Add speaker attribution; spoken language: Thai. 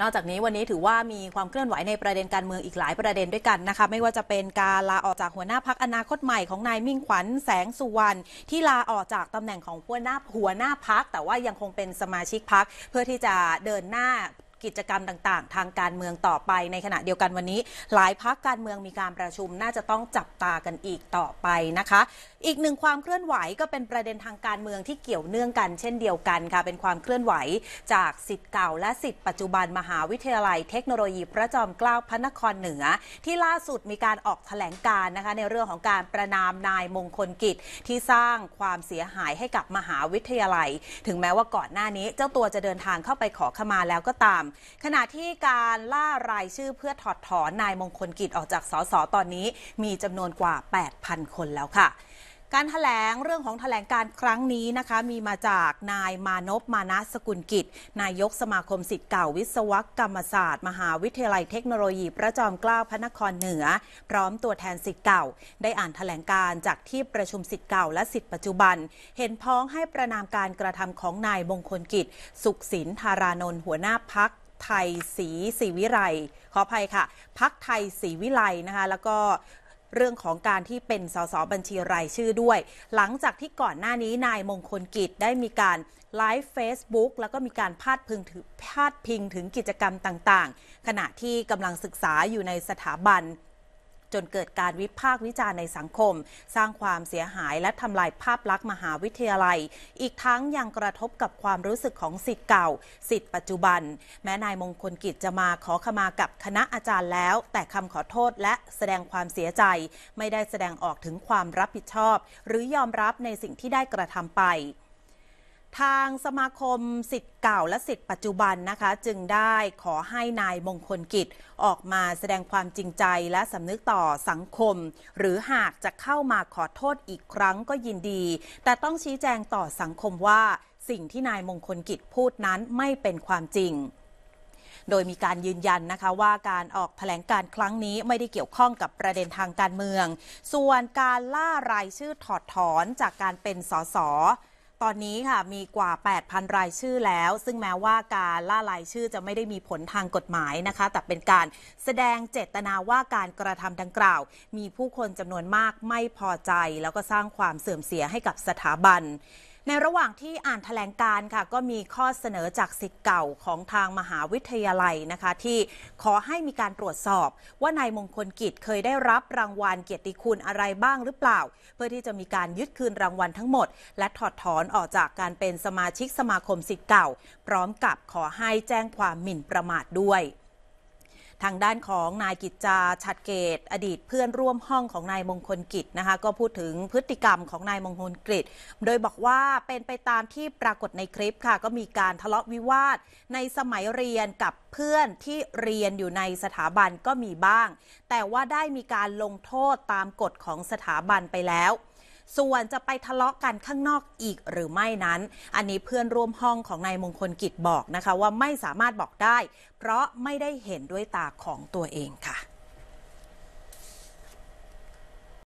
Speaker 1: นอกจากนี้วันนี้ถือว่ามีความเคลื่อนไหวในประเด็นการเมืองอีกหลายประเด็นด้วยกันนะคะไม่ว่าจะเป็นการลาออกจากหัวหน้าพักอนาคตใหม่ของนายมิ่งขวัญแสงสุวรรณที่ลาออกจากตำแหน่งของหัวหน้า หัวหน้าพัก แต่ว่ายังคงเป็นสมาชิกพักเพื่อที่จะเดินหน้ากิจกรรมต่างๆ ทางการเมืองต่อไปในขณะเดียวกันวันนี้ หลายพักการเมืองมีการประชุมน่าจะต้องจับตากันอีกต่อไปนะคะ อีกหนึ่งความเคลื่อนไหวก็เป็นประเด็นทางการเมืองที่เกี่ยวเนื่องกันเช่นเดียวกันค่ะ เป็นความเคลื่อนไหว จากสิทธิ์เก่า และสิทธิ์ปัจจุบันมหาวิทยาลัยเทคโนโลยีพระจอมเกล้าพระนครเหนือ ที่ล่าสุดมีการออกแถลงการนะคะในเรื่องของการประนามนายมงคลกิจที่สร้างความเสียหายให้กับมหาวิทยาลัย ถึงแม้ว่าก่อนหน้านี้ เจ้าตัวจะเดินทางเข้าไปขอขมาแล้วก็ตามขณะที่การล่ารายชื่อเพื่อถอดถอน นายมงคลกิจออกจากสสตอนนี้ มีจำนวนกว่า 8,000 คนแล้วค่ะ การถแถลงเรื่องของถแถลงการครั้งนี้นะคะมีมาจากนายมานพมานะสกุลกิจ นายกสมาคมสิทธิ์เก่า วิศวกรรมศาสตร์ มหาวิทยาลัยเทคโนโลยีพระจอมเกล้าพระนครเหนือ พร้อมตัวแทนสิทธิ์เก่า ได้อ่านถแถลงการจากที่ประชุมสิทธิ์เก่าและสิทธิ์ปัจจุบัน เห็นพ้องให้ประนามการกระทำของนายมงคลกิจสุขสินธารานนท์หัวหน้าพักไทยศรีศรีวิไลขออภัยค่ะ พักไทยศรีวิไลนะคะ แล้วก็เรื่องของการที่เป็นสสบัญชี ราย ชื่อด้วย หลังจากที่ก่อนหน้านี้นายมงคลกิจ ได้มีการไลฟ์เฟซบุ๊กแล้วก็มีการพาดพิงถึงพาดพิงถึงกิจกรรมต่าง ๆ ขณะที่กำลังศึกษาอยู่ในสถาบันจนเกิดการวิพากษ์วิจารณ์ในสังคม สร้างความเสียหายและทำลายภาพลักษณ์มหาวิทยาลัย อีกทั้งยังกระทบกับความรู้สึกของสิทธิ์เก่าสิทธิ์ปัจจุบัน แม้นายมงคลกิจจะมาขอขมากับคณะอาจารย์แล้ว แต่คำขอโทษและแสดงความเสียใจ ไม่ได้แสดงออกถึงความรับผิดชอบ หรือยอมรับในสิ่งที่ได้กระทำไปทางสมาคมสิทธิ์เก่าและสิทธิ์ปัจจุบันนะคะ จึงได้ขอให้นายมงคลกิจออกมาแสดงความจริงใจและสำนึกต่อสังคมหรือหากจะเข้ามาขอโทษอีกครั้งก็ยินดีแต่ต้องชี้แจงต่อสังคมว่าสิ่งที่นายมงคลกิจพูดนั้นไม่เป็นความจริง โดยมีการยืนยันนะคะว่าการออกแถลงการครั้งนี้ไม่ได้เกี่ยวข้องกับประเด็นทางการเมือง ส่วนการล่ารายชื่อถอดถอนจากการเป็นสสตอนนี้ค่ะมีกว่า 8,000 รายชื่อแล้ว ซึ่งแม้ว่าการล่ารายชื่อจะไม่ได้มีผลทางกฎหมายนะคะ แต่เป็นการแสดงเจตนาว่าการกระทำดังกล่าว มีผู้คนจำนวนมากไม่พอใจ แล้วก็สร้างความเสื่อมเสียให้กับสถาบันในระหว่างที่อ่านถแถลงการค่ะก็มีข้อเสนอจากสิทธิ์เก่าของทางมหาวิทยาลัยนะคะ ที่ขอให้มีการตรวจสอบว่านายมงคลกิจเคยได้รับรางวัลเกียรติคุณอะไรบ้างหรือเปล่า เพื่อที่จะมีการยึดคืนรางวัลทั้งหมดและถอดถอนออกจากการเป็นสมาชิกสมาคมสิทธิ์เก่า พร้อมกับขอให้แจ้งความหมิ่นประมาทด้วยทางด้านของนายกิจจาชัดเกตอดีตเพื่อนร่วมห้องของนายมงคลกิจนะคะ ก็พูดถึงพฤติกรรมของนายมงคลกิจโดยบอกว่าเป็นไปตามที่ปรากฏในคลิปค่ะ ก็มีการทะเลาะวิวาท ในสมัยเรียนกับเพื่อนที่เรียนอยู่ในสถาบันก็มีบ้าง แต่ว่าได้มีการลงโทษตามกฎของสถาบันไปแล้วส่วนจะไปทะเลาะกันข้างนอกอีกหรือไม่นั้น อันนี้เพื่อนร่วมห้องของนายมงคลกิจบอกนะคะว่าไม่สามารถบอกได้ เพราะไม่ได้เห็นด้วยตาของตัวเองค่ะ